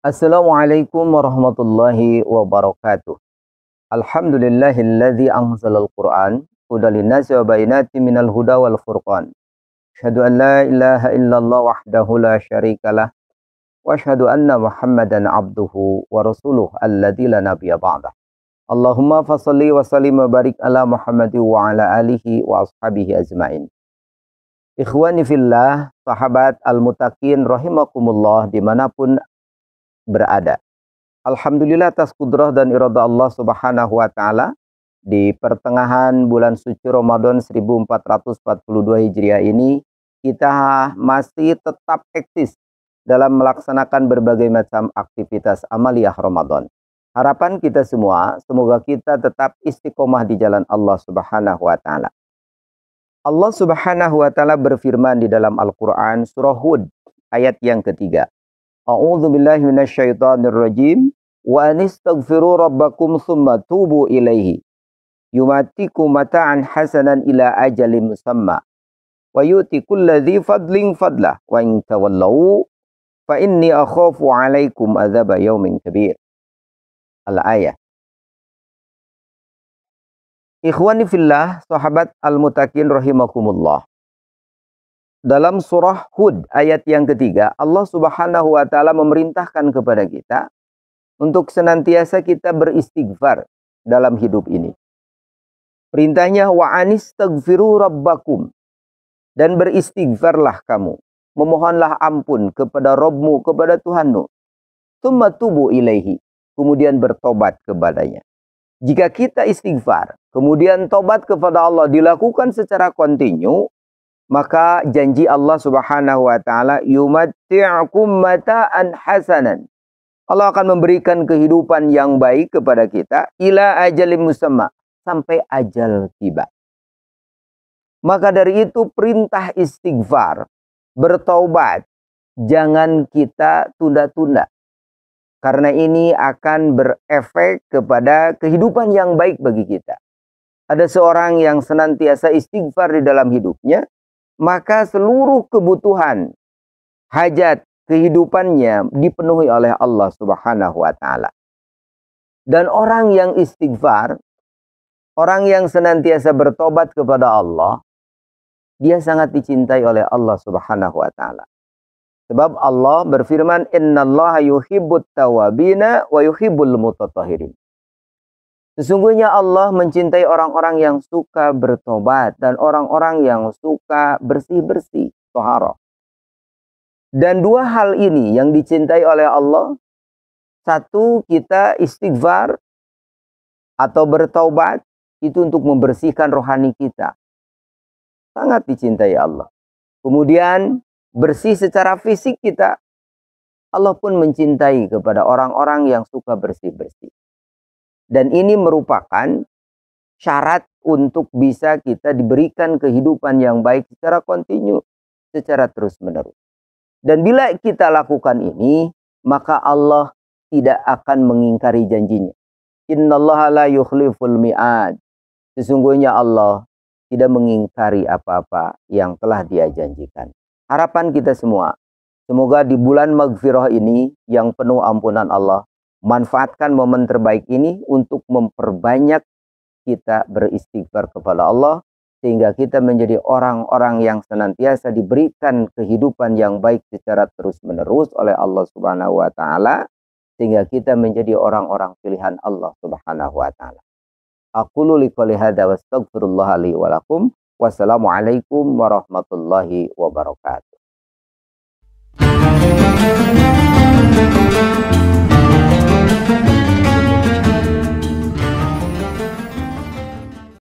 Assalamualaikum warahmatullahi wabarakatuh. Alhamdulillahilladzi anzalal Qur'an hudal linnasi wa bayyinatin minal huda wal furqan. Asyhadu an la ilaha illallah wahdahu la syarikalah wa asyhadu anna Muhammadan abduhu wa rasuluh alladzi la nabiyya ba'dah. Allahumma fasalli wa sallim wa barik ala Muhammad wa ala alihi wa ashabihi ajmain. Ikhwani fillah, sahabat al-mutakin rahimakumullah dimanapun berada. Alhamdulillah atas kudrah dan iroda Allah subhanahu wa ta'ala di pertengahan bulan suci Ramadan 1442 Hijriah ini kita masih tetap eksis dalam melaksanakan berbagai macam aktivitas amaliyah Ramadan. Harapan kita semua, semoga kita tetap istiqomah di jalan Allah Subhanahu wa taala. Allah Subhanahu wa taala berfirman di dalam Al-Qur'an surah Hud ayat yang ketiga. A'udzu billahi minasyaitonir rajim wa anistaghfiru rabbakum tsumma tubu ilaihi yumatiku mata'an hasanan ila ajalin musamma wa yu'ti kulladzi fadlin fadlah wa in tawallau fa inni akhafu 'alaikum adzaba yaumin kabir. Al-ayah. Ikhwani fillah, sahabat al-mutakin rahimakumullah. Dalam surah Hud ayat yang ketiga, Allah Subhanahu wa taala memerintahkan kepada kita untuk senantiasa kita beristighfar dalam hidup ini. Perintahnya wa anistaghfiru rabbakum dan beristighfarlah kamu, memohonlah ampun kepada Robmu, kepada Tuhanmu. Tumma tubu ilaihi, kemudian bertobat kepadanya. Jika kita istighfar, kemudian tobat kepada Allah dilakukan secara kontinu, maka janji Allah Subhanahu wa taala yumatti'ukum mata'an hasanan. Allah akan memberikan kehidupan yang baik kepada kita ila ajalin musamma sampai ajal tiba. Maka dari itu perintah istighfar, bertaubat, jangan kita tunda-tunda. Karena ini akan berefek kepada kehidupan yang baik bagi kita. Ada seorang yang senantiasa istighfar di dalam hidupnya, maka seluruh kebutuhan, hajat, kehidupannya dipenuhi oleh Allah Subhanahu wa taala. Dan orang yang istighfar, orang yang senantiasa bertobat kepada Allah, dia sangat dicintai oleh Allah Subhanahu wa taala. Sebab Allah berfirman, "Innallaha yuhibbut tawabina wa yuhibbul mutatahhirin." Sesungguhnya Allah mencintai orang-orang yang suka bertobat dan orang-orang yang suka bersih-bersih, toharoh. Dan dua hal ini yang dicintai oleh Allah. Satu, kita istighfar atau bertobat itu untuk membersihkan rohani kita. Sangat dicintai Allah. Kemudian bersih secara fisik kita. Allah pun mencintai kepada orang-orang yang suka bersih-bersih. Dan ini merupakan syarat untuk bisa kita diberikan kehidupan yang baik secara kontinu, secara terus-menerus. Dan bila kita lakukan ini, maka Allah tidak akan mengingkari janjinya. Innallaha la yukhliful mi'ad. Sesungguhnya Allah tidak mengingkari apa-apa yang telah dia janjikan. Harapan kita semua, semoga di bulan maghfirah ini yang penuh ampunan Allah, Manfaatkan momen terbaik ini untuk memperbanyak kita beristighfar kepada Allah sehingga kita menjadi orang-orang yang senantiasa diberikan kehidupan yang baik secara terus-menerus oleh Allah Subhanahu wa taala sehingga kita menjadi orang-orang pilihan Allah Subhanahu wa taala. Aku Aqulu hada wa wastaghfirullah li wa lakum. Wassalamualaikum warahmatullahi wabarakatuh.